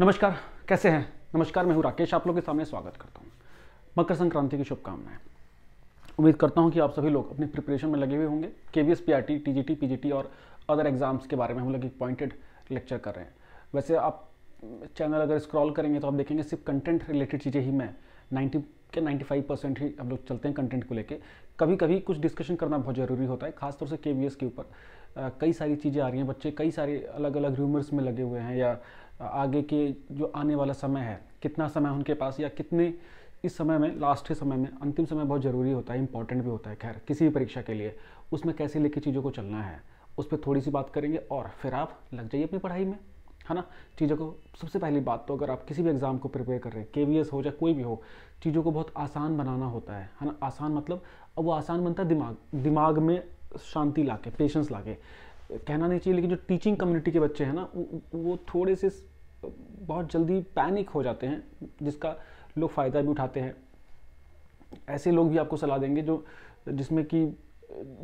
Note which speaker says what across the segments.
Speaker 1: नमस्कार कैसे हैं नमस्कार मैं हूँ राकेश आप लोग के सामने स्वागत करता हूँ मकर संक्रांति की शुभकामनाएं उम्मीद करता हूँ कि आप सभी लोग अपनी प्रिपरेशन में लगे हुए होंगे K V S P R T T G T P G T और अदर एग्जाम्स के बारे में हम लोग एक पॉइंटेड लेक्चर कर रहे हैं वैसे आप चैनल अगर स्क्रॉल करेंगे तो आप देखेंगे सिर्फ कंटेंट रिलेटेड चीज़ें ही मैं नाइन्टी के फाइव परसेंट ही हम लोग चलते हैं कंटेंट को लेकर कभी कभी कुछ डिस्कशन करना बहुत ज़रूरी होता है खासतौर से के वी एस के ऊपर कई सारी चीज़ें आ रही हैं बच्चे कई सारे अलग अलग र्यूमर्स में लगे हुए हैं या आगे के जो आने वाला समय है कितना समय उनके पास या कितने इस समय में लास्ट के समय में अंतिम समय बहुत ज़रूरी होता है इंपॉर्टेंट भी होता है खैर किसी भी परीक्षा के लिए उसमें कैसे लेके चीज़ों को चलना है उस पर थोड़ी सी बात करेंगे और फिर आप लग जाइए अपनी पढ़ाई में है ना चीज़ों को सबसे पहली बात तो अगर आप किसी भी एग्ज़ाम को प्रिपेयर कर रहे हैं के वी एस हो या कोई भी हो चीज़ों को बहुत आसान बनाना होता है है ना आसान मतलब अब वो आसान बनता है दिमाग दिमाग में शांति ला के पेशेंस ला के कहना नहीं चाहिए लेकिन जो टीचिंग कम्युनिटी के बच्चे हैं ना वो थोड़े से बहुत जल्दी पैनिक हो जाते हैं जिसका लोग फ़ायदा भी उठाते हैं ऐसे लोग भी आपको सलाह देंगे जो जिसमें कि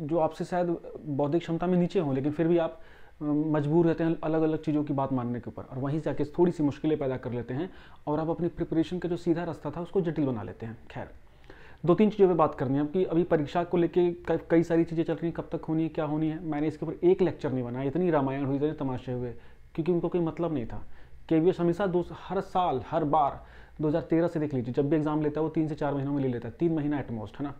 Speaker 1: जो आपसे शायद बौद्धिक क्षमता में नीचे हों लेकिन फिर भी आप मजबूर रहते हैं अलग अलग चीज़ों की बात मानने के ऊपर और वहीं आके थोड़ी सी मुश्किलें पैदा कर लेते हैं और आप अपनी प्रिपरेशन का जो सीधा रास्ता था उसको जटिल बना लेते हैं खैर दो तीन चीज़ों पर बात करनी है कि अभी परीक्षा को लेकर कई सारी चीज़ें चल रही हैं कब तक होनी है क्या होनी है मैंने इसके ऊपर एक लेक्चर नहीं बनाया इतनी रामायण हुई इतने तमाशे हुए क्योंकि उनको कोई मतलब नहीं था के हमेशा दो हर साल हर बार 2013 से देख लीजिए जब भी एग्ज़ाम लेता है वो तीन से चार महीनों में ले लेता है तीन महीना एटमोस्ट है ना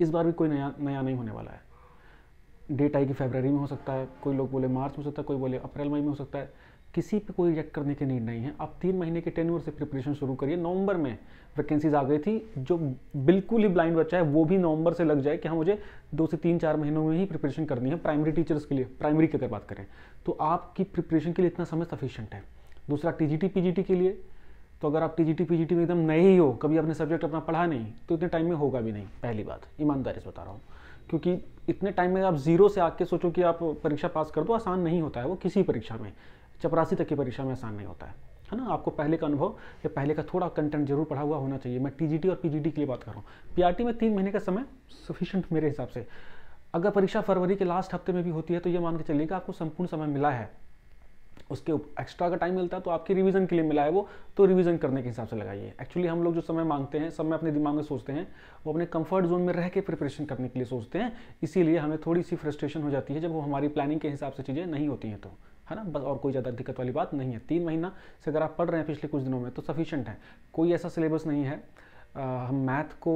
Speaker 1: इस बार भी कोई नया नया नहीं होने वाला है डेट आएगी फेबररी में हो सकता है कोई लोग बोले मार्च में हो सकता है कोई बोले अप्रैल मई में हो सकता है किसी पे कोई रिजेक्ट करने की नीड नहीं है आप तीन महीने के ओवर से प्रिपरेशन शुरू करिए नवंबर में वैकेंसीज आ गई थी जो बिल्कुल ही ब्लाइंड बच्चा है वो भी नवंबर से लग जाए कि हाँ मुझे दो से तीन चार महीनों में ही प्रिपरेशन करनी है प्राइमरी टीचर्स के लिए प्राइमरी की अगर बात करें तो आपकी प्रिपरेशन के लिए इतना समय सफिशियंट है दूसरा टी जी के लिए तो अगर आप टी जी टी में एकदम नए ही हो कभी आपने सब्जेक्ट अपना पढ़ा नहीं तो इतने टाइम में होगा भी नहीं पहली बात ईमानदारी से बता रहा हूँ क्योंकि इतने टाइम में आप जीरो से आके सोचो कि आप परीक्षा पास कर दो आसान नहीं होता है वो किसी परीक्षा में चपरासी तक की परीक्षा में आसान नहीं होता है है ना आपको पहले का अनुभव या पहले का थोड़ा कंटेंट जरूर पढ़ा हुआ होना चाहिए मैं टी और पी के लिए बात कर रहा हूँ पी में तीन महीने का समय सफिशियंट मेरे हिसाब से अगर परीक्षा फरवरी के लास्ट हफ्ते में भी होती है तो ये मान के चलिए कि आपको संपूर्ण समय मिला है उसके एक्स्ट्रा का टाइम मिलता है तो आपके रिवीजन के लिए मिला है वो तो रिवीजन करने के हिसाब से लगाइए एक्चुअली हम लोग जो समय मांगते हैं समय अपने दिमाग में सोचते हैं वो अपने कंफर्ट जोन में रह के प्रिपरेशन करने के लिए सोचते हैं इसीलिए हमें थोड़ी सी फ्रस्ट्रेशन हो जाती है जब वो हमारी प्लानिंग के हिसाब से चीज़ें नहीं होती हैं तो है ना बस और कोई ज़्यादा दिक्कत वाली बात नहीं है तीन महीना से अगर आप पढ़ रहे हैं पिछले कुछ दिनों में तो सफिशेंट है कोई ऐसा सिलेबस नहीं है हम मैथ को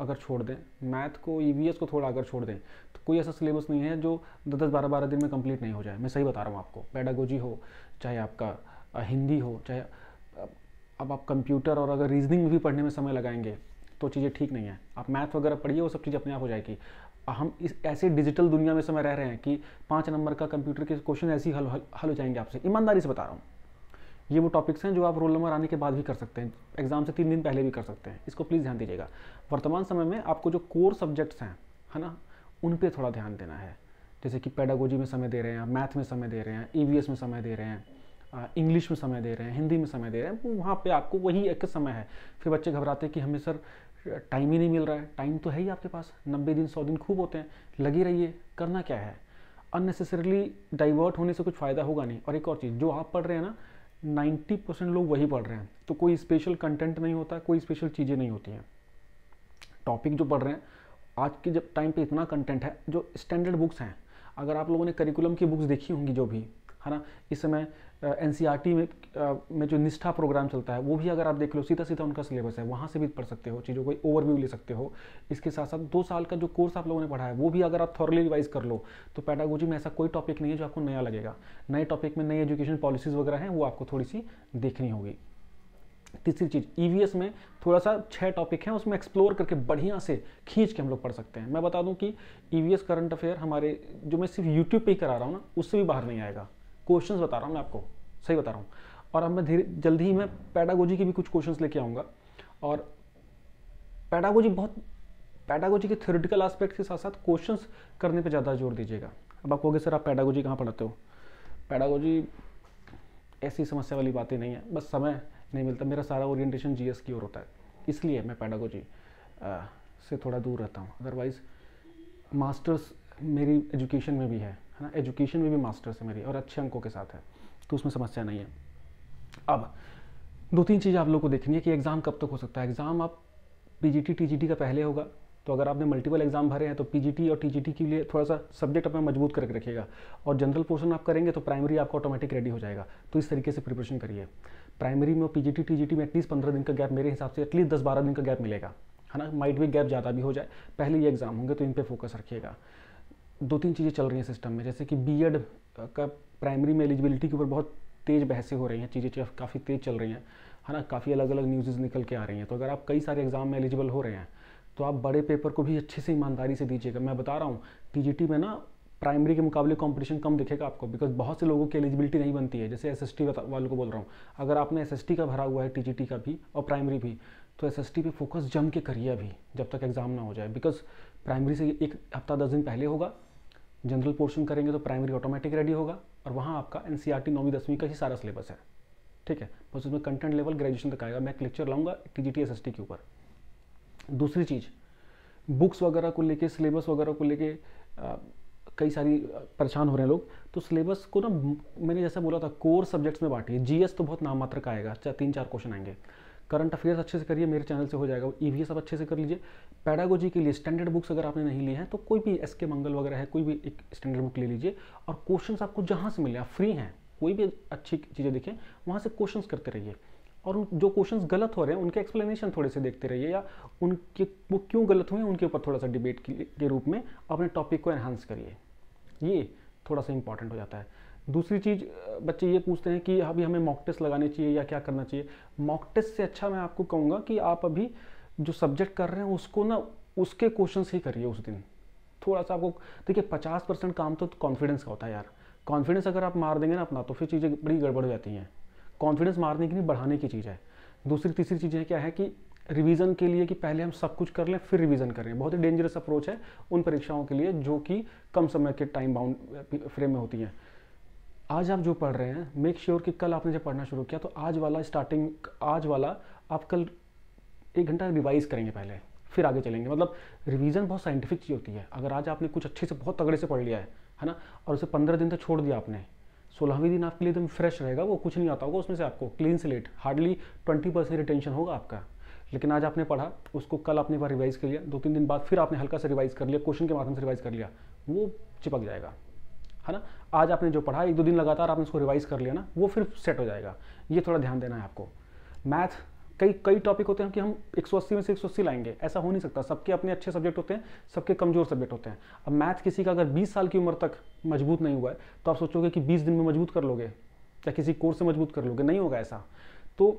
Speaker 1: अगर छोड़ दें मैथ को ई e को थोड़ा अगर छोड़ दें तो कोई ऐसा सिलेबस नहीं है जो दस दस बारह बारह दिन में कंप्लीट नहीं हो जाए मैं सही बता रहा हूँ आपको पैडागोजी हो चाहे आपका हिंदी हो चाहे अब आप कंप्यूटर और अगर रीजनिंग भी पढ़ने में समय लगाएंगे तो चीज़ें ठीक नहीं है आप मैथ वगैरह पढ़िए वो सब चीज़ अपने आप हो जाएगी हम इस ऐसे डिजिटल दुनिया में समय रह रहे हैं कि पाँच नंबर का कंप्यूटर के क्वेश्चन ऐसे ही हल हल, हल हो जाएंगे आपसे ईमानदारी से बता रहा हूँ ये वो टॉपिक्स हैं जो आप रोल नंबर आने के बाद भी कर सकते हैं एग्जाम से तीन दिन पहले भी कर सकते हैं इसको प्लीज़ ध्यान दीजिएगा वर्तमान समय में आपको जो कोर सब्जेक्ट्स हैं है ना उन पर थोड़ा ध्यान देना है जैसे कि पैडागोजी में समय दे रहे हैं मैथ में समय दे रहे हैं ई e में समय दे रहे हैं इंग्लिश में समय दे रहे हैं हिंदी में समय दे रहे हैं वहाँ पे आपको वही एक समय है फिर बच्चे घबराते हैं कि हमें सर टाइम ही नहीं मिल रहा है टाइम तो है ही आपके पास नब्बे दिन सौ दिन खूब होते हैं लगे रहिए करना क्या है अननेसेसरली डाइवर्ट होने से कुछ फ़ायदा होगा नहीं और एक और चीज़ जो आप पढ़ रहे हैं ना नाइन्टी परसेंट लोग वही पढ़ रहे हैं तो कोई स्पेशल कंटेंट नहीं होता कोई स्पेशल चीज़ें नहीं होती हैं टॉपिक जो पढ़ रहे हैं आज के जब टाइम पे इतना कंटेंट है जो स्टैंडर्ड बुक्स हैं अगर आप लोगों ने करिकुलम की बुक्स देखी होंगी जो भी है ना इस समय एन e में आ, में जो निष्ठा प्रोग्राम चलता है वो भी अगर आप देख लो सीधा सीधा उनका सिलेबस है वहाँ से भी पढ़ सकते हो चीज़ों को ओवरव्यू ले सकते हो इसके साथ साथ दो साल का जो कोर्स आप लोगों ने पढ़ा है वो भी अगर आप थॉरली रिवाइज कर लो तो पैडागोजी में ऐसा कोई टॉपिक नहीं है जो आपको नया लगेगा नए टॉपिक में नई एजुकेशन पॉलिसीज़ वगैरह हैं वो आपको थोड़ी सी देखनी होगी तीसरी चीज़ ई e में थोड़ा सा छः टॉपिक हैं उसमें एक्सप्लोर करके बढ़िया से खींच के हम लोग पढ़ सकते हैं मैं बता दूं कि ई करंट अफेयर हमारे जो मैं सिर्फ यूट्यूब पे ही करा रहा हूँ ना उससे भी बाहर नहीं आएगा क्वेश्चंस बता रहा हूँ मैं आपको सही बता रहा हूँ और अब मैं धीरे जल्दी ही मैं पैडागोजी के भी कुछ क्वेश्चंस लेके आऊँगा और पैडागोजी बहुत पैडागोजी के थ्योरेटिकल एस्पेक्ट के साथ साथ क्वेश्चन करने पर ज़्यादा जोर दीजिएगा अब आप कहोगे सर आप पैडागोजी कहाँ पढ़ाते हो पैडागोजी ऐसी समस्या वाली बातें नहीं है बस समय नहीं मिलता मेरा सारा ओरिएंटेशन जीएस की ओर होता है इसलिए मैं पैडागोजी से थोड़ा दूर रहता हूँ अदरवाइज़ मास्टर्स मेरी एजुकेशन में भी है है ना एजुकेशन में भी मास्टर्स है मेरी और अच्छे अंकों के साथ है तो उसमें समस्या नहीं है अब दो तीन चीज़ें आप लोग को देखनी है कि एग्ज़ाम कब तक हो सकता है एग्ज़ाम आप पीजीटी टीजीटी का पहले होगा तो अगर आपने मल्टीपल एग्जाम भरे हैं तो पीजीटी और टीजीटी के लिए थोड़ा सा सब्जेक्ट अपना मजबूत करके रखिएगा और जनरल पोर्शन आप करेंगे तो प्राइमरी आपका ऑटोमेटिक रेडी हो जाएगा तो इस तरीके से प्रिपरेशन करिए प्राइमरी में पीजीटी टीजीटी में एटलीस्ट पंद्रह दिन का गैप मेरे हिसाब से एटलीस्ट दस बारह दिन का गैप मिलेगा है ना माइट भी गैप ज़्यादा भी हो जाए पहले ये एग्ज़ाम होंगे तो इन पर फोकस रखिएगा दो तीन चीज़ें चल रही हैं सिस्टम में जैसे कि बीएड का प्राइमरी में एलिजिबिलिटी के ऊपर बहुत तेज़ बहसें हो रही हैं चीज़ें काफ़ी तेज़ चल रही हैं है ना काफ़ी अलग अलग न्यूज़ निकल के आ रही हैं तो अगर आप कई सारे एग्ज़ाम में एलिजिबल हो रहे हैं तो आप बड़े पेपर को भी अच्छे से ईमानदारी से दीजिएगा मैं बता रहा हूँ टी में ना प्राइमरी के मुकाबले कंपटीशन कम दिखेगा आपको बिकॉज बहुत से लोगों की एलिजिबिलिटी नहीं बनती है जैसे एस एस वालों को बोल रहा हूँ अगर आपने एस का भरा हुआ है टी का भी और प्राइमरी भी तो एस एस पे फोकस जम के करिए अभी जब तक एग्ज़ाम ना हो जाए बिकॉज प्राइमरी से एक हफ्ता दस दिन पहले होगा जनरल पोर्शन करेंगे तो प्राइमरी ऑटोमेटिक रेडी होगा और वहाँ आपका एन सी आर टी नौवीं दसवीं का ही सारा सिलेबस है ठीक है बस उसमें कंटेंट लेवल ग्रेजुएशन तक आएगा मैं एक लेक्चर लाऊंगा T G T S S T के ऊपर दूसरी चीज़ बुक्स वगैरह को लेके सिलेबस वगैरह को लेके कई सारी परेशान हो रहे हैं लोग तो सिलेबस को ना मैंने जैसा बोला था कोर सब्जेक्ट्स में बांटिए जीएस तो बहुत नाम मात्र का आएगा चाहे तीन चार क्वेश्चन आएंगे करंट अफेयर्स अच्छे से करिए मेरे चैनल से हो जाएगा ई वी सब अच्छे से कर लीजिए पैडागोजी के लिए स्टैंडर्ड बुक्स अगर आपने नहीं लिए हैं तो कोई भी एस के मंगल वगैरह है कोई भी एक स्टैंडर्ड बुक ले लीजिए और क्वेश्चन आपको जहाँ से मिले आप फ्री हैं कोई भी अच्छी चीज़ें देखें वहाँ से क्वेश्चन करते रहिए और जो क्वेश्चन गलत हो रहे हैं उनके एक्सप्लेनेशन थोड़े से देखते रहिए या उनके वो क्यों गलत हुए हैं उनके ऊपर थोड़ा सा डिबेट के रूप में अपने टॉपिक को एनहांस करिए ये थोड़ा सा इंपॉर्टेंट हो जाता है दूसरी चीज़ बच्चे ये पूछते हैं कि अभी हमें मॉक टेस्ट लगाने चाहिए या क्या करना चाहिए मॉक टेस्ट से अच्छा मैं आपको कहूँगा कि आप अभी जो सब्जेक्ट कर रहे हैं उसको ना उसके क्वेश्चन ही करिए उस दिन थोड़ा सा आपको देखिए पचास परसेंट काम तो कॉन्फिडेंस का होता है यार कॉन्फिडेंस अगर आप मार देंगे ना अपना तो फिर चीज़ें बड़ी गड़बड़ हो जाती हैं कॉन्फिडेंस मारने की नहीं बढ़ाने की चीज़ है दूसरी तीसरी चीज़ें क्या है कि रिवीजन के लिए कि पहले हम सब कुछ कर लें फिर रिवीजन करें बहुत ही डेंजरस अप्रोच है उन परीक्षाओं के लिए जो कि कम समय के टाइम बाउंड फ्रेम में होती हैं आज आप जो पढ़ रहे हैं मेक श्योर sure कि कल आपने जब पढ़ना शुरू किया तो आज वाला स्टार्टिंग आज वाला आप कल एक घंटा रिवाइज करेंगे पहले फिर आगे चलेंगे मतलब रिवीजन बहुत साइंटिफिक चीज़ होती है अगर आज आपने कुछ अच्छे से बहुत तगड़े से पढ़ लिया है है ना और उसे पंद्रह दिन तक छोड़ दिया आपने सोलहवीं दिन आपके लिए एकदम फ्रेश रहेगा वो कुछ नहीं आता होगा उसमें से आपको clean slate hardly twenty percent retention होगा आपका लेकिन आज आपने पढ़ा उसको कल आपने बार रिवाइज़ कर लिया दो तीन दिन बाद फिर आपने हल्का सा रिवाइज़ कर लिया क्वेश्चन के माध्यम से रिवाइज़ कर लिया वो चिपक जाएगा है ना आज आपने जो पढ़ा एक दो दिन लगातार आपने उसको रिवाइज कर लिया ना वो फिर सेट हो जाएगा ये थोड़ा ध्यान देना है आपको मैथ कई कई टॉपिक होते हैं कि हम 180 में से 180 लाएंगे ऐसा हो नहीं सकता सबके अपने अच्छे सब्जेक्ट होते हैं सबके कमजोर सब्जेक्ट होते हैं अब मैथ किसी का अगर 20 साल की उम्र तक मजबूत नहीं हुआ है तो आप सोचोगे कि 20 दिन में मजबूत कर लोगे या किसी कोर्स से मजबूत कर लोगे नहीं होगा ऐसा तो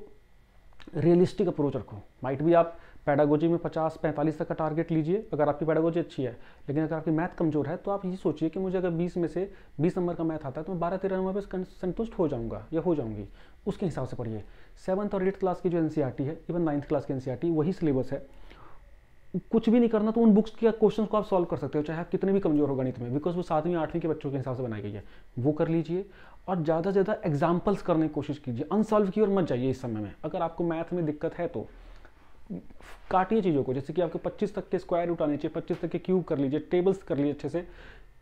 Speaker 1: रियलिस्टिक अप्रोच रखो माइट भी आप पैडागोजी में पचास पैंतालीस तक का टारगेट लीजिए अगर आपकी पैडागोजी अच्छी है लेकिन अगर आपकी मैथ कमजोर है तो आप ये सोचिए कि मुझे अगर बीस में से बीस नंबर का मैथ आता है तो मैं बारह तेरह नंबर पर संतुष्ट हो जाऊँगा या हो जाऊँगी उसके हिसाब से पढ़िए सेवन्थ और एट्थ क्लास की जो एन e है इवन नाइन्थ क्लास की एन e वही सिलेबस है कुछ भी नहीं करना तो उन बुक्स के क्वेश्चन को आप सॉल्व कर सकते हो चाहे आप कितने भी कमजोर हो गणित में बिकॉज वो सातवीं आठवीं के बच्चों के हिसाब से बनाई गई है वो कर लीजिए और ज़्यादा से ज़्यादा एग्जाम्पल्स करने की कोशिश कीजिए अनसॉल्व की ओर मत जाइए इस समय में अगर आपको मैथ में दिक्कत है तो काटिए चीज़ों को जैसे कि आपको 25 तक के स्क्वायर उठाने चाहिए 25 तक के क्यूब कर लीजिए टेबल्स कर लीजिए अच्छे से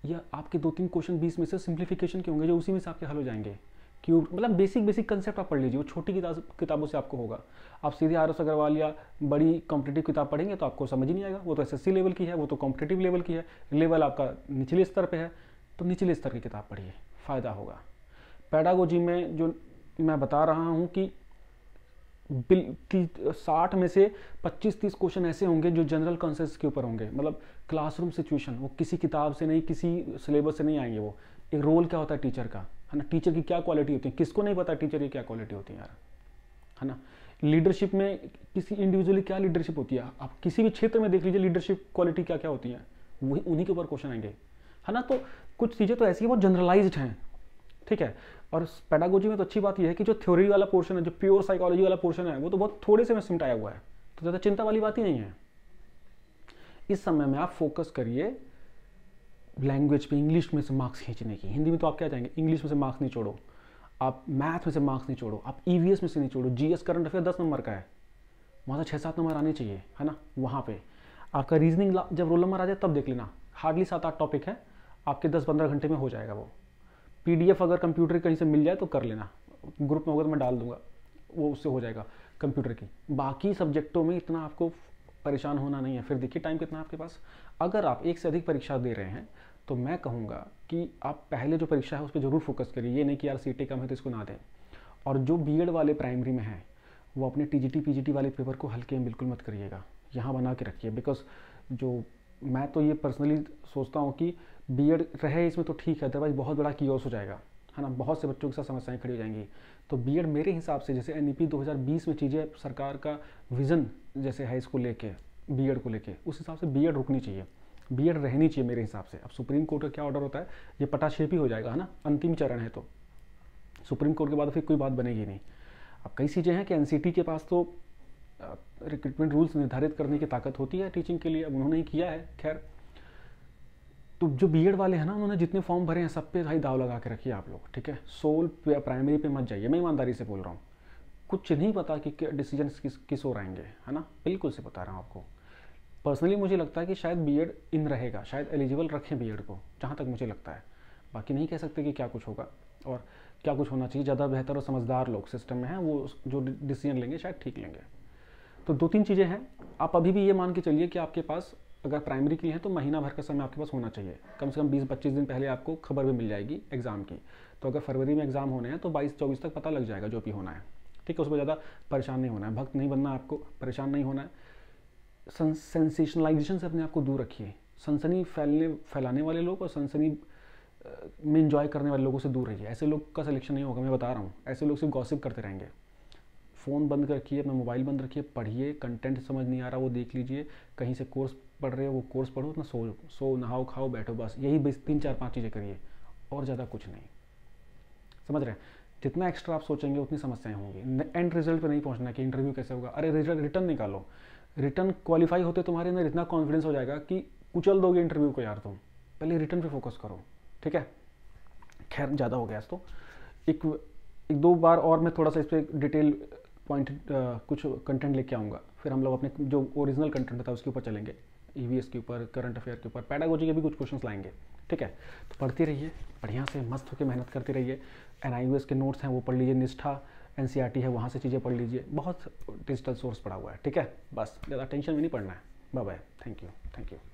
Speaker 1: या आपके दो तीन क्वेश्चन बीस में से सिंप्लीफिकेशन के होंगे जो उसी में से आपके हल हो जाएंगे क्यूब मतलब बेसिक बेसिक कंसेप्ट आप पढ़ लीजिए वो छोटी किताब किताबों से आपको होगा आप सीधे आर एस अग्रवाल या बड़ी कॉम्पिटेटिव किताब पढ़ेंगे तो आपको समझ ही नहीं आएगा वो तो एस लेवल की है वो तो कॉम्पिटेटिव लेवल की है लेवल आपका निचले स्तर पर है तो निचले स्तर की किताब पढ़िए फ़ायदा होगा पैडागोजी में जो मैं बता रहा हूँ कि साठ में से 25-30 क्वेश्चन ऐसे होंगे जो जनरल कॉन्सेप्ट के ऊपर होंगे मतलब क्लासरूम सिचुएशन वो किसी किताब से नहीं किसी सिलेबस से नहीं आएंगे वो एक रोल क्या होता है टीचर का है ना टीचर की क्या क्वालिटी होती है किसको नहीं पता टीचर की क्या क्वालिटी होती है यार है ना लीडरशिप में किसी इंडिविजुअली क्या लीडरशिप होती है आप किसी भी क्षेत्र में देख लीजिए लीडरशिप क्वालिटी क्या क्या होती है वही उन्हीं के ऊपर क्वेश्चन आएंगे है ना तो कुछ चीज़ें तो ऐसी हैं वो जनरलाइज्ड हैं ठीक है और पैडागोजी में तो अच्छी बात यह है कि जो थ्योरी वाला पोर्शन है जो प्योर साइकोलॉजी वाला पोर्शन है वो तो बहुत थोड़े से में सिमटाया हुआ है तो ज़्यादा चिंता वाली बात ही नहीं है इस समय में आप फोकस करिए लैंग्वेज पे इंग्लिश में से मार्क्स खींचने की हिंदी में तो आप क्या जाएंगे इंग्लिश में से मार्क्स नहीं छोड़ो आप मैथ में से मार्क्स नहीं छोड़ो आप ई e में से नहीं छोड़ो जी करंट अफेयर दस नंबर का है वहाँ से छः सात नंबर आने चाहिए है ना वहाँ पर आपका रीजनिंग जब रोल नंबर आ जाए तब देख लेना हार्डली सात आठ टॉपिक है आपके दस पंद्रह घंटे में हो जाएगा वो पीडीएफ अगर कंप्यूटर कहीं से मिल जाए तो कर लेना ग्रुप में होगा तो मैं डाल दूंगा वो उससे हो जाएगा कंप्यूटर की बाकी सब्जेक्टों में इतना आपको परेशान होना नहीं है फिर देखिए टाइम कितना आपके पास अगर आप एक से अधिक परीक्षा दे रहे हैं तो मैं कहूँगा कि आप पहले जो परीक्षा है उस पर ज़रूर फोकस करिए ये नहीं कि यार सीटें कम है तो इसको ना दें और जो बी वाले प्राइमरी में हैं वो अपने टी जी वाले पेपर को हल्के में बिल्कुल मत करिएगा यहाँ बना के रखिए बिकॉज जो मैं तो ये पर्सनली सोचता हूँ कि बी एड रहे इसमें तो ठीक है अदरवाइज बहुत बड़ा की हो जाएगा है ना बहुत से बच्चों के साथ समस्याएं खड़ी हो जाएंगी तो बी मेरे हिसाब से जैसे एन 2020 e में चीज़ें सरकार का विज़न जैसे है इसको लेके बी को लेके उस हिसाब से बी रुकनी चाहिए बी रहनी चाहिए मेरे हिसाब से अब सुप्रीम कोर्ट का क्या ऑर्डर होता है ये पटाक्षेप ही हो जाएगा है ना अंतिम चरण है तो सुप्रीम कोर्ट के बाद फिर कोई बात बनेगी नहीं अब कई चीज़ें हैं कि एन के पास तो रिक्रूटमेंट रूल्स निर्धारित करने की ताकत होती है टीचिंग के लिए अब उन्होंने ही किया है खैर तो जो बी वाले हैं ना उन्होंने जितने फॉर्म भरे हैं सब पे भाई दाव लगा के रखिए आप लोग ठीक है सोल पे प्राइमरी पे मत जाइए मैं ईमानदारी से बोल रहा हूँ कुछ नहीं पता कि डिसीजन किस किस ओर आएंगे है ना बिल्कुल से बता रहा हूँ आपको पर्सनली मुझे लगता है कि शायद बी इन रहेगा शायद एलिजिबल रखें बी को जहाँ तक मुझे लगता है बाकी नहीं कह सकते कि क्या कुछ होगा और क्या कुछ होना चाहिए ज़्यादा बेहतर और समझदार लोग सिस्टम में हैं वो जो डिसीजन लेंगे शायद ठीक लेंगे तो दो तीन चीज़ें हैं आप अभी भी ये मान के चलिए कि आपके पास अगर प्राइमरी के लिए है तो महीना भर का समय आपके पास होना चाहिए कम से कम 20-25 दिन पहले आपको खबर भी मिल जाएगी एग्ज़ाम की तो अगर फरवरी में एग्ज़ाम होने हैं तो 22-24 तक पता लग जाएगा जो भी होना है ठीक है उसमें ज़्यादा परेशान नहीं होना है भक्त नहीं बनना आपको परेशान नहीं होना है सेंसेशनलाइजेशन से अपने आप को दूर रखिए सनसनी फैलने फैलाने वाले लोग और सनसनी में इंजॉय करने वाले लोगों से दूर रहिए ऐसे लोग का सिलेक्शन नहीं होगा मैं बता रहा हूँ ऐसे लोग सिर्फ गॉसिप करते रहेंगे फ़ोन बंद रखिए अपना मोबाइल बंद रखिए पढ़िए कंटेंट समझ नहीं आ रहा वो देख लीजिए कहीं से कोर्स पढ़ रहे हो वो कोर्स पढ़ो अपना सो सो नहाओ खाओ बैठो बस यही बस तीन चार पाँच चीज़ें करिए और ज़्यादा कुछ नहीं समझ रहे हैं जितना एक्स्ट्रा आप सोचेंगे उतनी समस्याएं होंगी एंड रिजल्ट पे नहीं पहुंचना कि इंटरव्यू कैसे होगा अरे रिजल्ट रिटर्न निकालो रिटर्न क्वालिफाई होते तुम्हारे अंदर इतना कॉन्फिडेंस हो जाएगा कि कुचल दोगे इंटरव्यू को यार तुम पहले रिटर्न पे फोकस करो ठीक है खैर ज़्यादा हो गया तो एक एक दो बार और मैं थोड़ा सा इस पर डिटेल पॉइंट uh, कुछ कंटेंट लेके आऊँगा फिर हम लोग अपने जो ओरिजिनल कंटेंट था उसके ऊपर चलेंगे ई के ऊपर करंट अफेयर के ऊपर पैडागोजी के भी कुछ क्वेश्चन लाएंगे ठीक है तो पढ़ती रहिए बढ़िया से मस्त होकर मेहनत करती रहिए एन के नोट्स हैं वो पढ़ लीजिए निष्ठा एन e है वहाँ से चीज़ें पढ़ लीजिए बहुत डिजिटल सोर्स पढ़ा हुआ है ठीक है बस ज़्यादा टेंशन भी नहीं पड़ना है bye bye thank you thank you